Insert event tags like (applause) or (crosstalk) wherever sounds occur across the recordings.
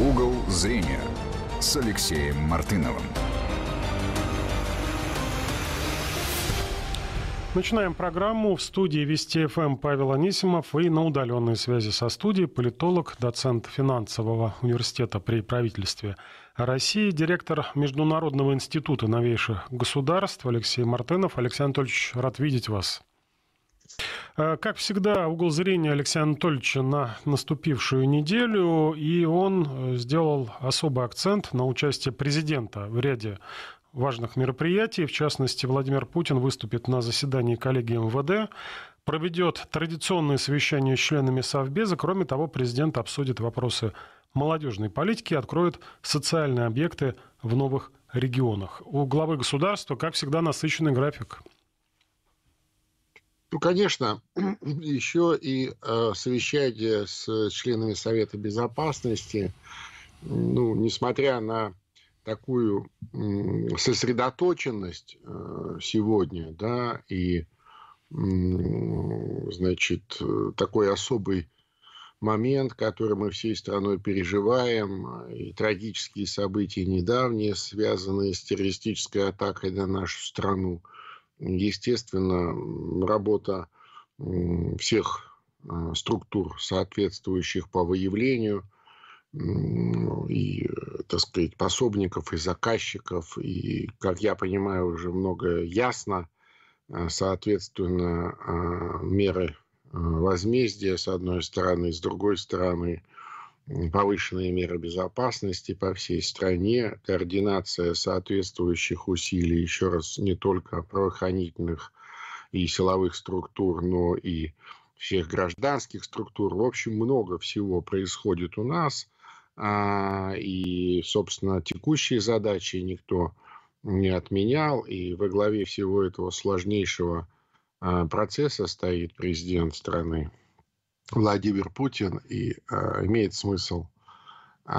Угол зрения с Алексеем Мартыновым. Начинаем программу. В студии Вести ФМ Павел Анисимов и на удаленной связи со студией политолог, доцент финансового университета при правительстве России, директор Международного института новейших государств Алексей Мартынов. Алексей Анатольевич, рад видеть вас. Э, как всегда, угол зрения Алексея Анатольевича на наступившую неделю, и он э, сделал особый акцент на участие президента в ряде важных мероприятий. В частности, Владимир Путин выступит на заседании коллегии МВД, проведет традиционное совещание с членами Совбеза. Кроме того, президент обсудит вопросы молодежной политики, откроет социальные объекты в новых регионах. У главы государства, как всегда, насыщенный график. Ну, конечно, (clears throat) еще и э, совещание с членами Совета Безопасности, ну, несмотря на такую э, сосредоточенность э, сегодня, да, и, э, значит, такой особый момент, который мы всей страной переживаем, и трагические события недавние, связанные с террористической атакой на нашу страну – Естественно, работа всех э, структур, соответствующих по выявлению и, э, так сказать, пособников и заказчиков. И, как я понимаю, уже многое ясно. Э, соответственно, меры возмездия, с одной стороны, с другой стороны – повышенные меры безопасности по всей стране, координация соответствующих усилий, еще раз, не только правоохранительных и силовых структур, но и всех гражданских структур. В общем, много всего происходит у нас. А, и, собственно, текущие задачи никто не отменял. И во главе всего этого сложнейшего а, процесса стоит президент страны. Владимир Путин, и э, имеет смысл э,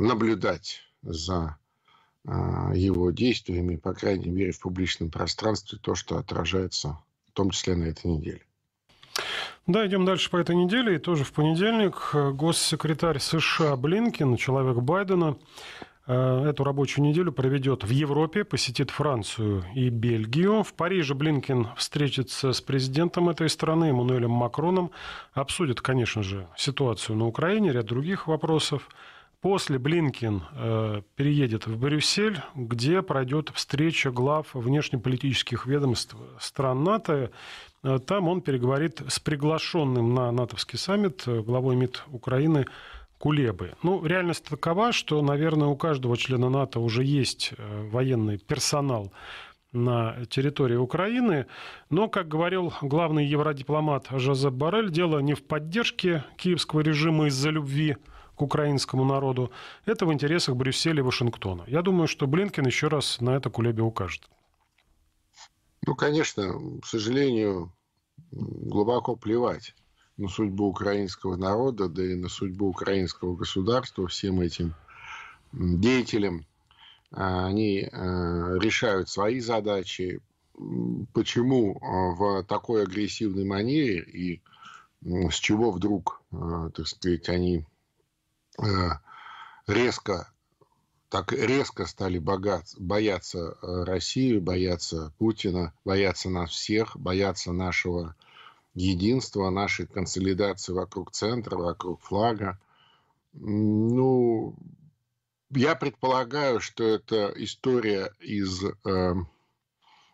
наблюдать за э, его действиями, по крайней мере, в публичном пространстве, то, что отражается в том числе на этой неделе. Да, идем дальше по этой неделе. И тоже в понедельник э, госсекретарь США Блинкин, человек Байдена, Э, эту рабочую неделю проведет в Европе, посетит Францию и Бельгию. В Париже Блинкин встретится с президентом этой страны, Эммануэлем Макроном. Обсудит, конечно же, ситуацию на Украине, ряд других вопросов. После Блинкин э, переедет в Брюссель, где пройдет встреча глав внешнеполитических ведомств стран НАТО. Э, там он переговорит с приглашенным на натовский саммит э, главой МИД Украины Кулебы. Ну, реальность такова, что, наверное, у каждого члена НАТО уже есть э, военный персонал на территории Украины. Но, как говорил главный евродипломат Жозеп Барель, дело не в поддержке киевского режима из-за любви к украинскому народу. Это в интересах Брюсселя и Вашингтона. Я думаю, что Блинкин еще раз на это Кулебе укажет. Ну, конечно, к сожалению, глубоко плевать на судьбу украинского народа, да и на судьбу украинского государства, всем этим деятелям. А, они а, решают свои задачи. Почему а, в такой агрессивной манере и с чего вдруг, так сказать, они резко так резко стали бояться России, бояться Путина, бояться нас всех, бояться нашего единства, нашей консолидации вокруг центра, вокруг флага. Ну, я предполагаю, что это история из э,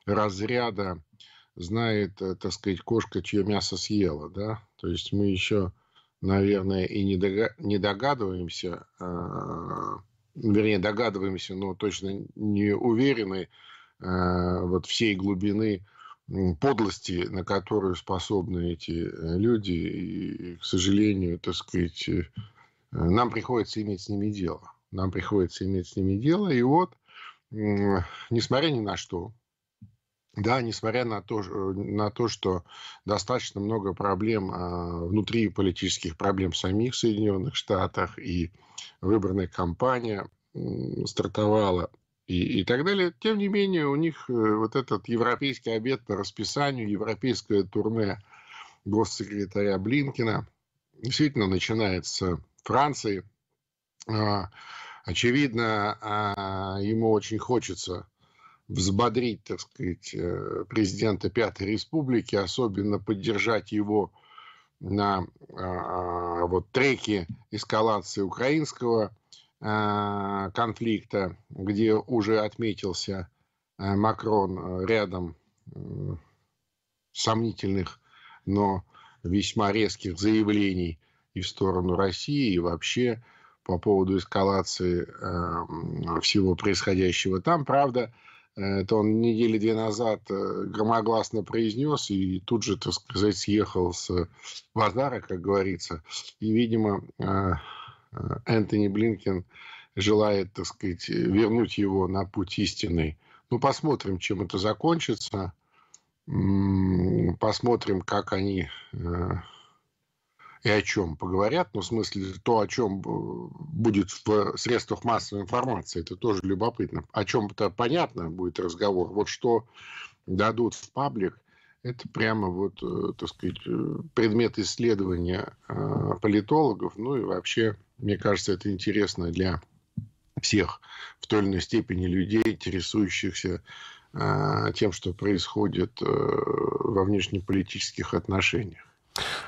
разряда знает, э, так сказать, кошка, чье мясо съела, да? То есть мы еще, наверное, и не догадываемся, э, вернее, догадываемся, но точно не уверены э, вот всей глубины подлости, на которые способны эти э, люди. И, к сожалению, так сказать, э, э, нам приходится иметь с ними дело. Нам приходится иметь с ними дело. И вот, несмотря ни на что, да, несмотря на то, на то, что достаточно много проблем а, внутри политических проблем самих Соединенных Штатах и выборная кампания стартовала и, и так далее. Тем не менее, у них э, вот этот европейский обед по расписанию, европейское турне госсекретаря Блинкина действительно начинается Франции. А, очевидно, а, ему очень хочется взбодрить, так сказать, э, президента Пятой Республики, особенно поддержать его на а, вот треке эскалации украинского а, конфликта, где уже отметился а, Макрон э, рядом сомнительных, но весьма резких заявлений и в сторону России, и вообще по поводу эскалации а, всего происходящего там. Правда, э, это он недели две назад э, громогласно произнес и тут же, так сказать, съехал с базара, как говорится. И, видимо, Э, Энтони Блинкин желает, так сказать, э, вернуть его на путь истинный. Ну, посмотрим, чем это закончится. Посмотрим, как они э, и о чем поговорят. Ну, в смысле, то, о чем будет в средствах массовой информации, это тоже любопытно. О чем-то понятно будет разговор. Вот что дадут в паблик, это прямо вот, э, так сказать, э, предмет исследования э, политологов. Ну и вообще, мне кажется, это интересно для всех в той или иной степени людей, интересующихся тем, что происходит во внешнеполитических отношениях.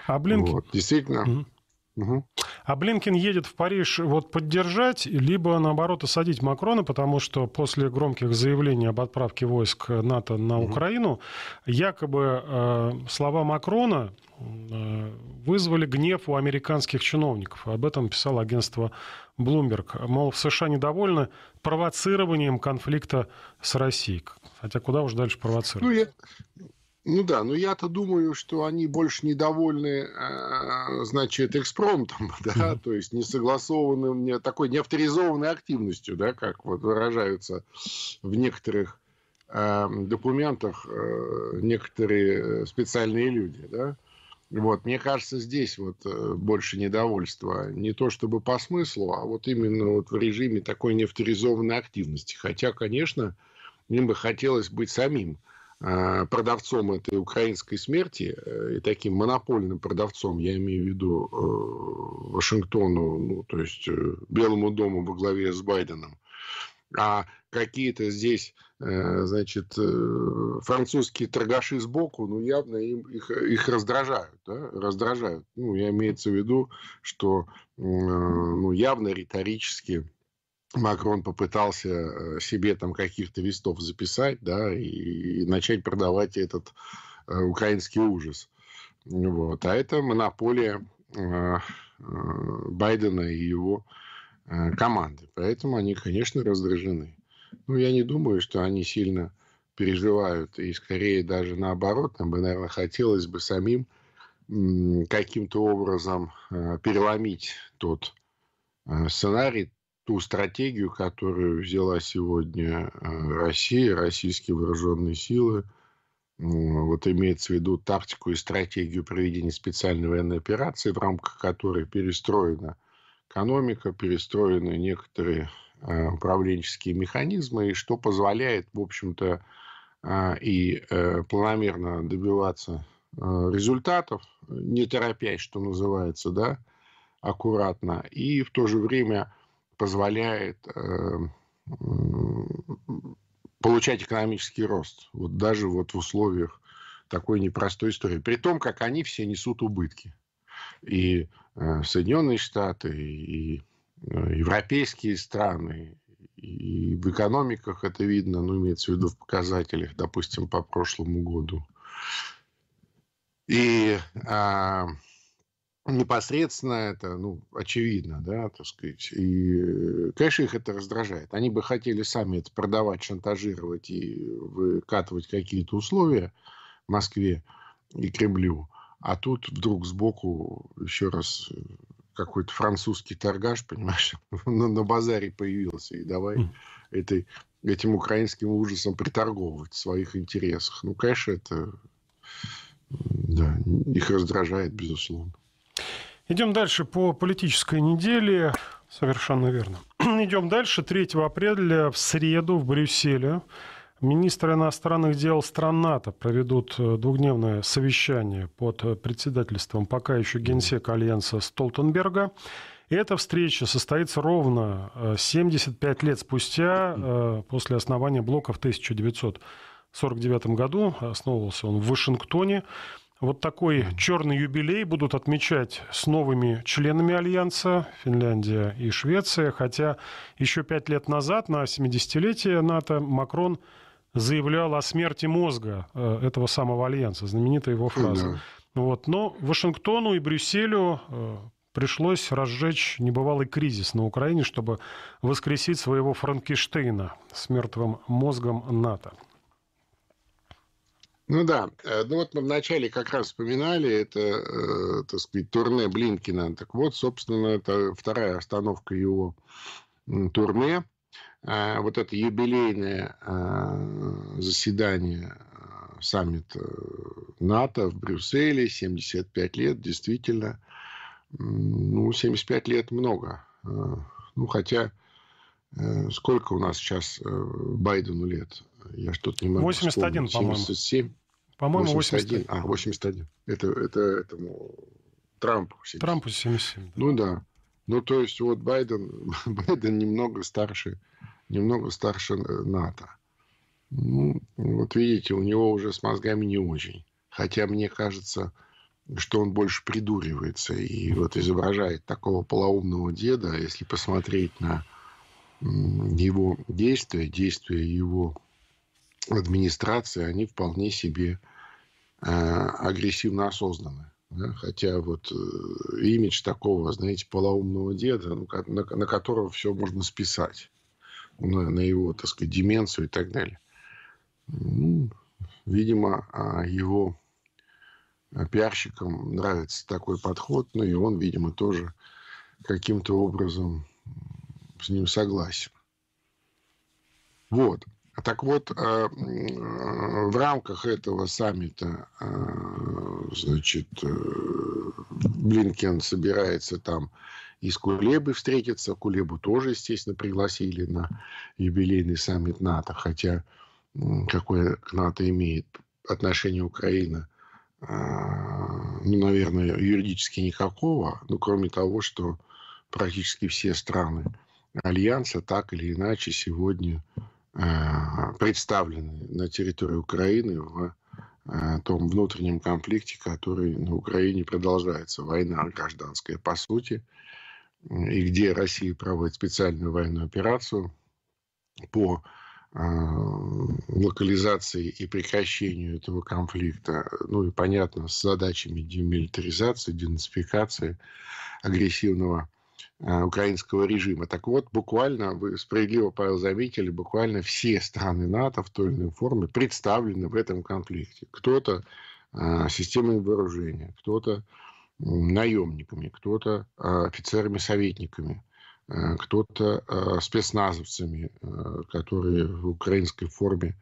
А Блинкин... Вот, действительно, угу. Угу. А Блинкин едет в Париж вот поддержать, либо наоборот осадить Макрона, потому что после громких заявлений об отправке войск НАТО на Украину, якобы э, слова Макрона э, вызвали гнев у американских чиновников. Об этом писало агентство Bloomberg. Мол, в США недовольны провоцированием конфликта с Россией. Хотя куда уж дальше провоцировать? Ну, я... Ну да, но я-то думаю, что они больше недовольны, э, значит, экспромтом, (laughs) да, то есть несогласованным, такой неавторизованной активностью, да, как вот выражаются в некоторых э, документах э, некоторые специальные люди, да. Вот, мне кажется, здесь вот больше недовольства. Не то чтобы по смыслу, а вот именно вот в режиме такой неавторизованной активности. Хотя, конечно, им бы хотелось быть самим Э, продавцом этой украинской смерти э, и таким монопольным продавцом, я имею в виду э, Вашингтону, ну, то есть Белому дому во главе с Байденом, а какие-то здесь, значит, французские торгаши сбоку, ну, явно им, их, их раздражают, да, раздражают. Ну, я имеется в виду, что, ну, явно риторически Макрон попытался э, себе там каких-то вестов записать, да, и, и начать продавать этот э, украинский ужас. Вот. А это монополия э, э, Байдена и его э, команды. Поэтому они, конечно, раздражены. Ну, я не думаю, что они сильно переживают. И скорее даже наоборот, нам бы, наверное, хотелось бы самим каким-то образом э, переломить тот э, сценарий, ту стратегию, которую взяла сегодня э, Россия, российские вооруженные силы, вот имеется в виду тактику и стратегию проведения специальной военной операции, в рамках которой перестроена экономика, перестроены некоторые э, управленческие механизмы, и что позволяет, в общем-то, э, и планомерно добиваться результатов, не торопясь, что называется, да, аккуратно, и в то же время позволяет э, получать экономический рост, вот даже вот в условиях такой непростой истории. При том, как они все несут убытки. И э, Соединенные Штаты, и, э, европейские страны, и в экономиках это видно, ну, имеется в виду в показателях, допустим, по прошлому году. И э, непосредственно это, ну, очевидно, да, так сказать. И, э, конечно, их это раздражает. Они бы хотели сами это продавать, шантажировать и выкатывать какие-то условия Москве и Кремлю. А тут вдруг сбоку еще раз э, какой-то французский торгаш, понимаешь, (laughs) на, на базаре появился. И давай mm. этой, этим украинским ужасом приторговывать в своих интересах. Ну, конечно, это да, их раздражает, безусловно. Идем дальше по политической неделе. Совершенно верно. (clears throat) Идем дальше. 3 апреля в среду в Брюсселе министры иностранных дел стран НАТО проведут э, двухдневное совещание под э, председательством пока еще генсека Альянса Столтенберга. И эта встреча состоится ровно 75 э, лет спустя после основания блока в 1949 году. Основывался он в Вашингтоне. Вот такой черный юбилей будут отмечать с новыми членами Альянса Финляндия и Швеция, хотя еще пять лет назад на 70-летие НАТО Макрон заявлял о смерти мозга э, этого самого Альянса, знаменитая его ну фраза. Вот. Но Вашингтону и Брюсселю э, пришлось разжечь небывалый кризис на Украине, чтобы воскресить своего Франкенштейна с мертвым мозгом НАТО. Ну да, э, ну вот мы вначале как раз вспоминали это, э, так сказать, турне Блинкина. Так вот, собственно, это вторая остановка его турне. А, вот это юбилейное а, заседание а, саммита э, НАТО в Брюсселе, 75 лет, действительно. Ну, 75 лет много. Ну, хотя сколько у нас сейчас Байдену лет? Я что-то не могу 81, по-моему. По-моему, 81. 81. А, 81. Это, это этому Трампу 77. Трампу 77. Да. Ну да. Ну, то есть, вот Байден, (laughs) Байден немного старше, немного старше НАТО. Ну, вот видите, у него уже с мозгами не очень. Хотя мне кажется, что он больше придуривается и вот изображает такого полоумного деда, если посмотреть на его действия, действия его администрации, они вполне себе э, агрессивно осознаны. Хотя вот э, имидж такого, знаете, полоумного деда, ну, на, которого все можно списать, на, на его, так сказать, деменцию и так далее. Ну, видимо, а его э, пиарщикам нравится такой подход, ну и он, видимо, тоже каким-то образом с ним согласен. Вот. Так вот, э, в рамках этого саммита, э, значит, э, Блинкен собирается там и с Кулебой встретиться. Кулебу тоже, естественно, пригласили на юбилейный саммит НАТО, хотя какое к НАТО имеет отношение Украина, ну, наверное, юридически никакого, ну, кроме того, что практически все страны Альянса так или иначе сегодня Э, представлены на территории Украины в э, том внутреннем конфликте, который на Украине продолжается. Война гражданская по сути, и где Россия проводит специальную военную операцию по э, локализации и прекращению этого конфликта, ну и, понятно, с задачами демилитаризации, денацификации агрессивного Э, украинского режима. Так вот, буквально, вы справедливо, Павел, заметили, буквально все страны НАТО в той или иной форме представлены в этом конфликте. Кто-то э, системой вооружения, кто-то э, наемниками, кто-то э, офицерами-советниками, э, кто-то э, спецназовцами, э, которые в украинской форме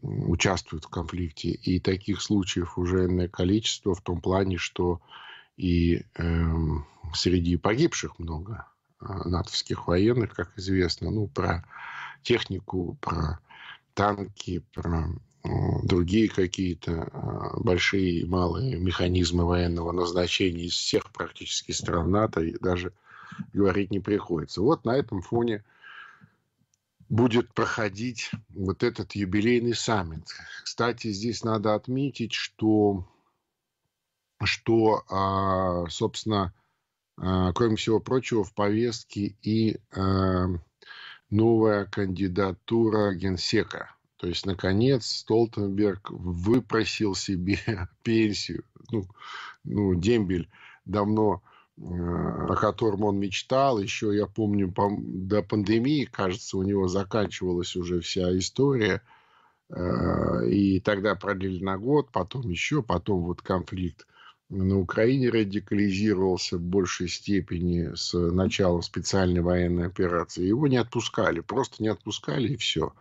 участвуют в конфликте. И таких случаев уже количество в том плане, что э, и э, среди погибших много э, натовских военных, как известно, ну, про технику, про танки, про ну, другие какие-то э, большие и малые механизмы военного назначения из всех практически стран НАТО, и даже говорить не приходится. Вот на этом фоне будет проходить вот этот юбилейный саммит. Кстати, здесь надо отметить, что что, а, собственно, а, кроме всего прочего, в повестке и а, новая кандидатура генсека. То есть, наконец, Столтенберг выпросил себе (laughs) пенсию, ну, ну дембель давно о котором он мечтал. Еще, я помню, до пандемии, кажется, у него заканчивалась уже вся история. И тогда продлили на год, потом еще, потом вот конфликт на Украине радикализировался в большей степени с начала специальной военной операции. Его не отпускали, просто не отпускали и все.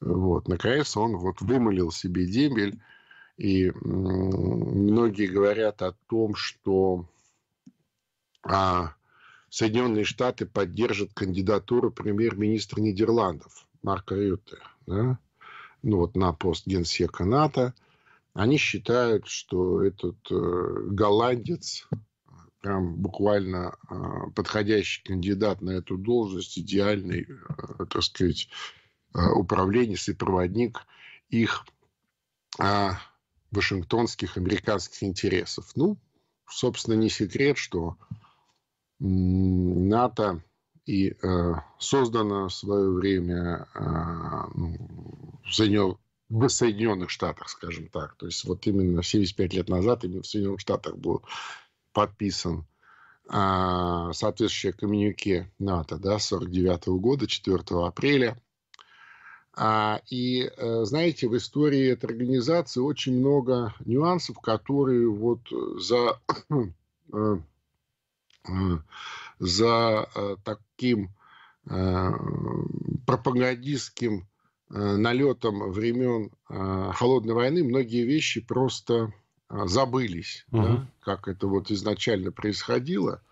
Вот. Наконец он вот вымолил себе дембель. И многие говорят о том, что а, Соединенные Штаты поддержат кандидатуру премьер-министра Нидерландов Марка Рютте да? ну, вот, на пост генсека НАТО. Они считают, что этот э, голландец прям буквально а, подходящий кандидат на эту должность, идеальный, э, так сказать, э, управленец и проводник их а, вашингтонских американских интересов. Ну, собственно, не секрет, что НАТО и э, создано в свое время э, а, ну, занял в Соединенных Штатах, скажем так. То есть вот именно 75 лет назад именно в Соединенных Штатах был подписан э, соответствующее коммюнике НАТО да, 49 -го года, 4 апреля. А, и, э, знаете, в истории этой организации очень много нюансов, которые вот за, э, э, за э, таким э, пропагандистским Э, налетом времен э, холодной войны многие вещи просто э, забылись, угу. да, как это вот изначально происходило.